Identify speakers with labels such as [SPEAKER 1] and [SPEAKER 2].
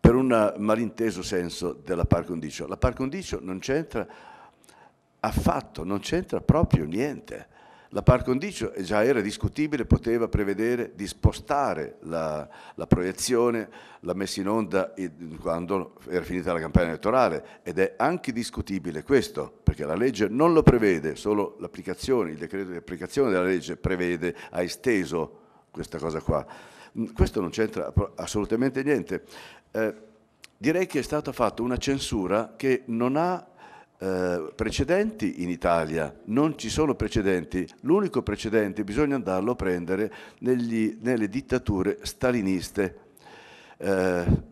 [SPEAKER 1] per un malinteso senso della par condicio. La par condicio non c'entra affatto, non c'entra proprio niente. La par condicio già era discutibile, poteva prevedere di spostare la, la proiezione, la messa in onda quando era finita la campagna elettorale ed è anche discutibile questo, perché la legge non lo prevede, solo l'applicazione, il decreto di applicazione della legge prevede, ha esteso questa cosa qua. Mm, questo non c'entra assolutamente niente. Eh, direi che è stata fatta una censura che non ha eh, precedenti in Italia, non ci sono precedenti, l'unico precedente bisogna andarlo a prendere negli, nelle dittature staliniste. Eh,